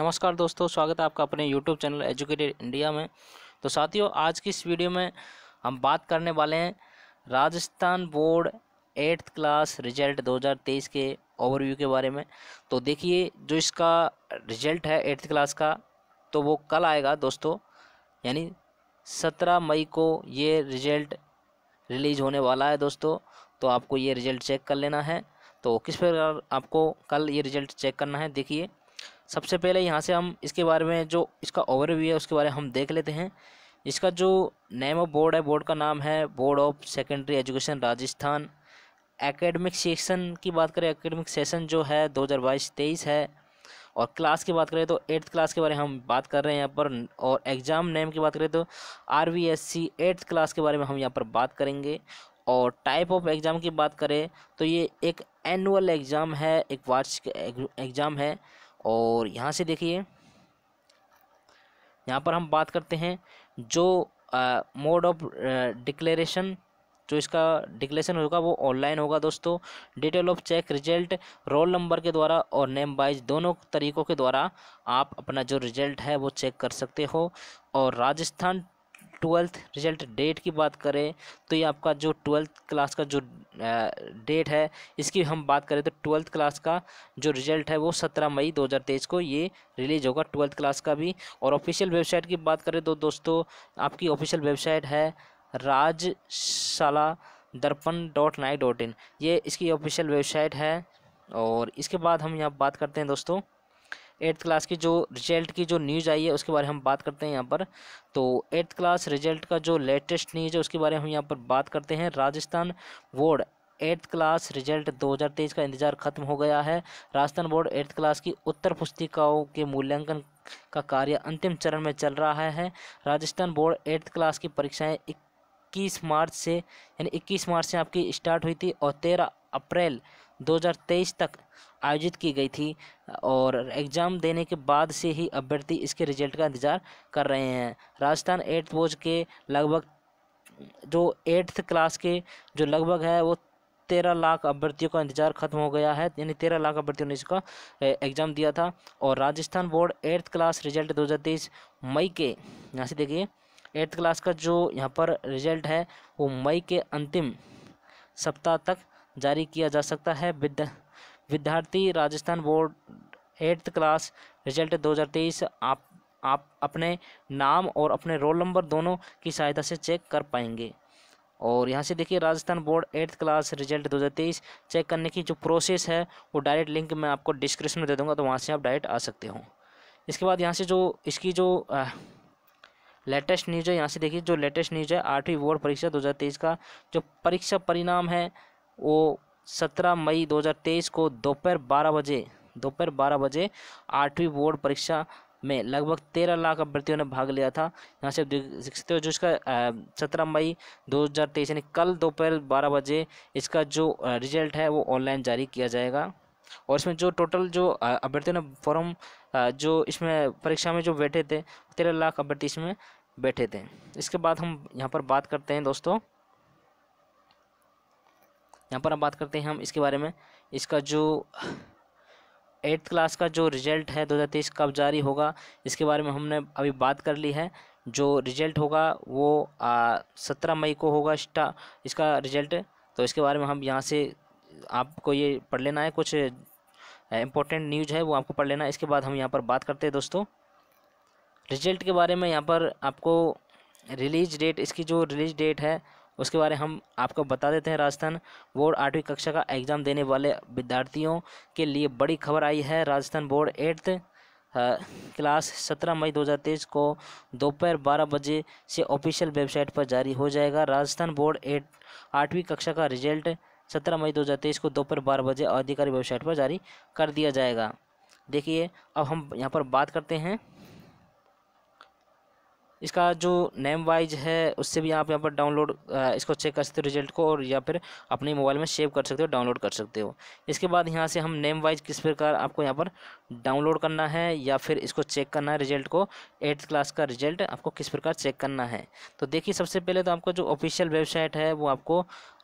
नमस्कार दोस्तों स्वागत है आपका अपने यूट्यूब चैनल एजुकेटेड इंडिया में तो साथियों आज की इस वीडियो में हम बात करने वाले हैं Rajasthan board eighth class result 2023 के ओवरव्यू के बारे में तो देखिए जो इसका रिजल्ट है एट्थ क्लास का तो वो कल आएगा दोस्तों यानी सत्रह मई को ये रिजल्ट रिलीज होने वाला है दोस्तों तो आपको ये रिजल्ट चेक कर लेना है तो किस प्रकार आपको कल ये रिजल्ट चेक करना है देखिए सबसे पहले यहाँ से हम इसके बारे में जो इसका ओवरव्यू है उसके बारे में हम देख लेते हैं इसका जो नेम ऑफ बोर्ड है बोर्ड का नाम है board of secondary education Rajasthan academic session की बात करें एकेडमिक सेशन जो है दो हज़ार बाईस तेईस है और क्लास की बात करें तो एट्थ क्लास के बारे में हम बात कर रहे हैं यहाँ पर और एग्ज़ाम नेम की बात करें तो R V S C eighth class के बारे में हम यहाँ पर बात करेंगे और टाइप ऑफ एग्ज़ाम की बात करें तो ये एक एनुअल एग्ज़ाम है एक वार्षिक एग्ज़ाम है और यहाँ से देखिए यहाँ पर हम बात करते हैं जो मोड ऑफ डिक्लेरेशन जो इसका डिक्लेरेशन होगा वो ऑनलाइन होगा दोस्तों detail of check result roll number के द्वारा और नेम वाइज दोनों तरीक़ों के द्वारा आप अपना जो रिजल्ट है वो चेक कर सकते हो और राजस्थान ट्वेल्थ रिजल्ट डेट की बात करें तो ये आपका जो ट्वेल्थ क्लास का जो डेट है इसकी हम बात करें तो ट्वेल्थ क्लास का जो रिजल्ट है वो सत्रह मई दो हज़ार तेईस को ये रिलीज होगा ट्वेल्थ क्लास का भी और ऑफिशियल वेबसाइट की बात करें तो दोस्तों आपकी ऑफिशियल वेबसाइट है राजशाला दर्पण डॉट नाई डॉट इन ये इसकी ऑफिशियल वेबसाइट है और इसके बाद हम यहाँ बात करते हैं दोस्तों एट्थ क्लास की जो रिजल्ट की जो न्यूज़ आई है उसके बारे में हम बात करते हैं यहाँ पर तो एट्थ क्लास रिजल्ट का जो लेटेस्ट न्यूज़ है उसके बारे में हम यहाँ पर बात करते हैं Rajasthan board eighth class result 2023 का इंतजार खत्म हो गया है राजस्थान बोर्ड एट्थ क्लास की उत्तर पुस्तिकाओं के मूल्यांकन का कार्य अंतिम चरण में चल रहा है राजस्थान बोर्ड एट्थ क्लास की परीक्षाएँ इक्कीस मार्च से यानी इक्कीस मार्च से आपकी स्टार्ट हुई थी और तेरह अप्रैल 2023 तक आयोजित की गई थी और एग्ज़ाम देने के बाद से ही अभ्यर्थी इसके रिजल्ट का इंतज़ार कर रहे हैं राजस्थान एट्थ बोर्ड के लगभग जो एट्थ क्लास के जो लगभग है वो तेरह लाख अभ्यर्थियों का इंतजार खत्म हो गया है यानी तेरह लाख अभ्यर्थियों ने इसका एग्ज़ाम दिया था और Rajasthan board eighth class result 2023 मई के यहाँ से देखिए एट्थ क्लास का जो यहाँ पर रिजल्ट है वो मई के अंतिम सप्ताह तक जारी किया जा सकता है विद्यार्थी Rajasthan board eighth class result 2023 आप आप अपने नाम और अपने रोल नंबर दोनों की सहायता से चेक कर पाएंगे और यहाँ से देखिए Rajasthan board eighth class result 2023 check करने की जो प्रोसेस है वो डायरेक्ट लिंक मैं आपको डिस्क्रिप्शन में दे दूँगा तो वहाँ से आप डायरेक्ट आ सकते हो इसके बाद यहाँ से जो इसकी जो लेटेस्ट न्यूज है यहाँ से देखिए जो लेटेस्ट न्यूज है आठवीं बोर्ड परीक्षा 2023 का जो परीक्षा परिणाम है वो 17 मई 2023 को दोपहर 12 बजे दोपहर 12 बजे आठवीं बोर्ड परीक्षा में लगभग तेरह लाख अभ्यर्थियों ने भाग लिया था यहाँ से हो जो इसका सत्रह मई 2023 यानी कल दोपहर बारह बजे इसका जो रिजल्ट है वो ऑनलाइन जारी किया जाएगा और इसमें जो टोटल जो अभ्यर्थियों ने फॉर्म जो इसमें परीक्षा में जो बैठे थे तेरह लाख अभ्यर्थी इसमें बैठे थे इसके बाद हम यहाँ पर बात करते हैं दोस्तों यहाँ पर हम बात करते हैं हम इसके बारे में इसका जो एट्थ क्लास का जो रिजल्ट है 2023 कब जारी होगा इसके बारे में हमने अभी बात कर ली है जो रिजल्ट होगा वो सत्रह मई को होगा स्टा इसका रिजल्ट तो इसके बारे में हम यहाँ से आपको ये पढ़ लेना है कुछ इम्पोर्टेंट न्यूज है वो आपको पढ़ लेना है इसके बाद हम यहाँ पर बात करते हैं दोस्तों रिजल्ट के बारे में यहाँ पर आपको रिलीज डेट इसकी जो रिलीज डेट है उसके बारे हम आपको बता देते हैं राजस्थान बोर्ड आठवीं कक्षा का एग्ज़ाम देने वाले विद्यार्थियों के लिए बड़ी खबर आई है राजस्थान बोर्ड एट्थ क्लास सत्रह मई तेईस को दोपहर बारह बजे से ऑफिशियल वेबसाइट पर जारी हो जाएगा राजस्थान बोर्ड एट आठवीं कक्षा का रिजल्ट सत्रह मई तेईस को दोपहर बारह बजे आधिकारिक वेबसाइट पर जारी कर दिया जाएगा देखिए अब हम यहाँ पर बात करते हैं इसका जो नेम वाइज है उससे भी आप यहाँ पर डाउनलोड इसको चेक कर सकते हो रिजल्ट को और या फिर अपने मोबाइल में सेव कर सकते हो डाउनलोड कर सकते हो इसके बाद यहाँ से हम नेम वाइज किस प्रकार आपको यहाँ पर डाउनलोड करना है या फिर इसको चेक करना है रिजल्ट को एट्थ क्लास का रिजल्ट आपको किस प्रकार चेक करना है तो देखिए सबसे पहले तो आपको जो ऑफिशियल वेबसाइट है वो आपको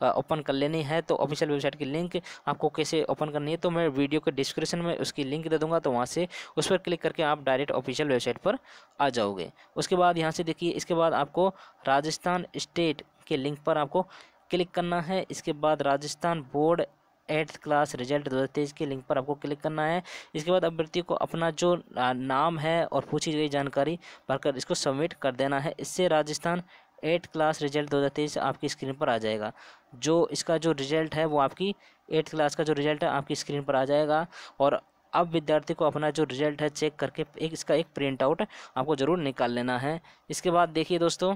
ओपन कर लेनी है तो ऑफिशियल वेबसाइट की लिंक आपको कैसे ओपन करनी है तो मैं वीडियो के डिस्क्रिप्शन में उसकी लिंक दे दूँगा तो वहाँ से उस पर क्लिक करके आप डायरेक्ट ऑफिशियल वेबसाइट पर आ जाओगे उसके बाद यहाँ से देखिए इसके बाद आपको राजस्थान स्टेट के लिंक पर आपको क्लिक करना है इसके बाद Rajasthan board eighth class result दो के लिंक पर आपको क्लिक करना है इसके बाद अभ्यर्थी को अपना जो नाम है और पूछी गई जानकारी भरकर इसको सबमिट कर देना है इससे राजस्थान एट्थ क्लास रिजल्ट दो हज़ार तेईस आपकी स्क्रीन पर आ जाएगा जो इसका जो रिजल्ट है वो आपकी एट्थ क्लास का जो रिजल्ट है आपकी स्क्रीन पर आ जाएगा और अब विद्यार्थी को अपना जो रिजल्ट है चेक करके एक इसका एक प्रिंट आउट आपको ज़रूर निकाल लेना है इसके बाद देखिए दोस्तों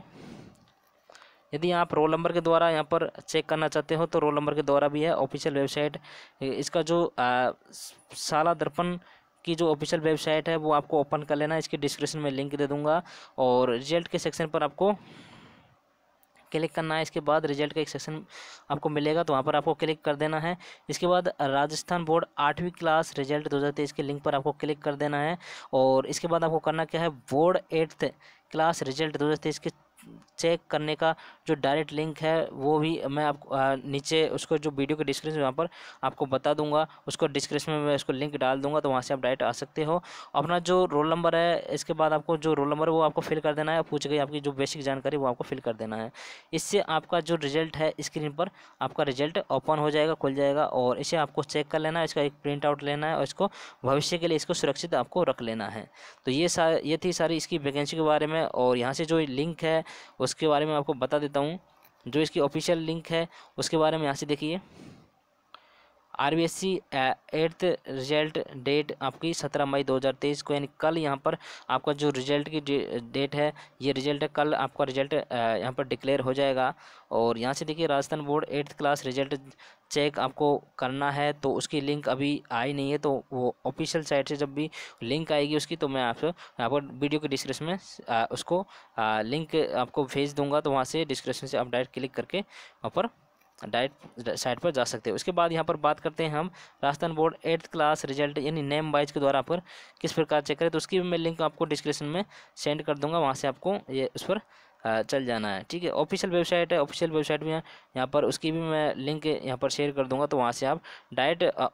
यदि आप रोल नंबर के द्वारा यहाँ पर चेक करना चाहते हो तो रोल नंबर के द्वारा भी है ऑफिशियल वेबसाइट इसका जो आ, साला दर्पण की जो ऑफिशियल वेबसाइट है वो आपको ओपन कर लेना इसकी डिस्क्रिप्शन में लिंक दे दूंगा और रिजल्ट के सेक्शन पर आपको क्लिक करना है इसके बाद रिजल्ट का एक सेक्शन आपको मिलेगा तो वहाँ पर आपको क्लिक कर देना है इसके बाद राजस्थान बोर्ड आठवीं क्लास रिजल्ट दो के लिंक पर आपको क्लिक कर देना है और इसके बाद आपको करना क्या है बोर्ड एट्थ क्लास रिजल्ट दो के चेक करने का जो डायरेक्ट लिंक है वो भी मैं आपको नीचे उसको जो वीडियो के डिस्क्रिप्शन वहाँ पर आपको बता दूंगा उसको डिस्क्रिप्शन में मैं उसको लिंक डाल दूंगा तो वहाँ से आप डायरेक्ट आ सकते हो अपना जो रोल नंबर है इसके बाद आपको जो रोल नंबर वो आपको फिल कर देना है पूछ गई आपकी जो बेसिक जानकारी वो आपको फिल कर देना है इससे आपका जो रिजल्ट है स्क्रीन पर आपका रिजल्ट ओपन हो जाएगा खुल जाएगा और इसे आपको चेक कर लेना है इसका एक प्रिंट आउट लेना है और इसको भविष्य के लिए इसको सुरक्षित आपको रख लेना है तो ये ये थी सारी इसकी वैकेंसी के बारे में और यहाँ से जो लिंक है उस उसके बारे में आपको बता देता हूँ जो इसकी ऑफिशियल लिंक है उसके बारे में यहाँ से देखिए R B S C eighth result date आपकी सत्रह मई दो हज़ार तेईस को यानी कल यहाँ पर आपका जो रिजल्ट की डेट है ये रिजल्ट है कल आपका रिजल्ट यहाँ पर डिक्लेयर हो जाएगा और यहाँ से देखिए Rajasthan board eighth class result check आपको करना है तो उसकी लिंक अभी आई नहीं है तो वो ऑफिशियल साइट से जब भी लिंक आएगी उसकी तो मैं आपसे आपको वीडियो के डिस्क्रिप्शन में आ, उसको आ, लिंक आपको भेज दूंगा तो वहाँ से डिस्क्रिप्शन से आप डायरेक्ट क्लिक करके वहाँ पर डायरेक्ट साइट पर जा सकते हैं उसके बाद यहाँ पर बात करते हैं हम Rajasthan board eighth class result यानी नेम वाइज के द्वारा पर किस प्रकार चेक करें तो उसकी भी मैं लिंक आपको डिस्क्रिप्शन में सेंड कर दूंगा वहाँ से आपको ये उस पर हाँ, चल जाना है ठीक है ऑफिशियल वेबसाइट है ऑफिशियल वेबसाइट भी है यहाँ पर उसकी भी मैं लिंक यहाँ पर शेयर कर दूँगा तो वहाँ से आप डायरेक्ट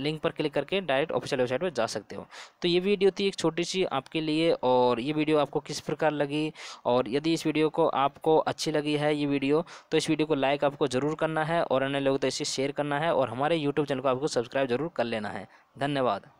लिंक पर क्लिक करके डायरेक्ट ऑफिशियल वेबसाइट पर जा सकते हो तो ये वीडियो थी एक छोटी सी आपके लिए और ये वीडियो आपको किस प्रकार लगी और यदि इस वीडियो को आपको अच्छी लगी है ये वीडियो तो इस वीडियो को लाइक आपको ज़रूर करना है और अन्य लोगों तक इसे शेयर करना है और हमारे यूट्यूब चैनल को आपको सब्सक्राइब जरूर कर लेना है धन्यवाद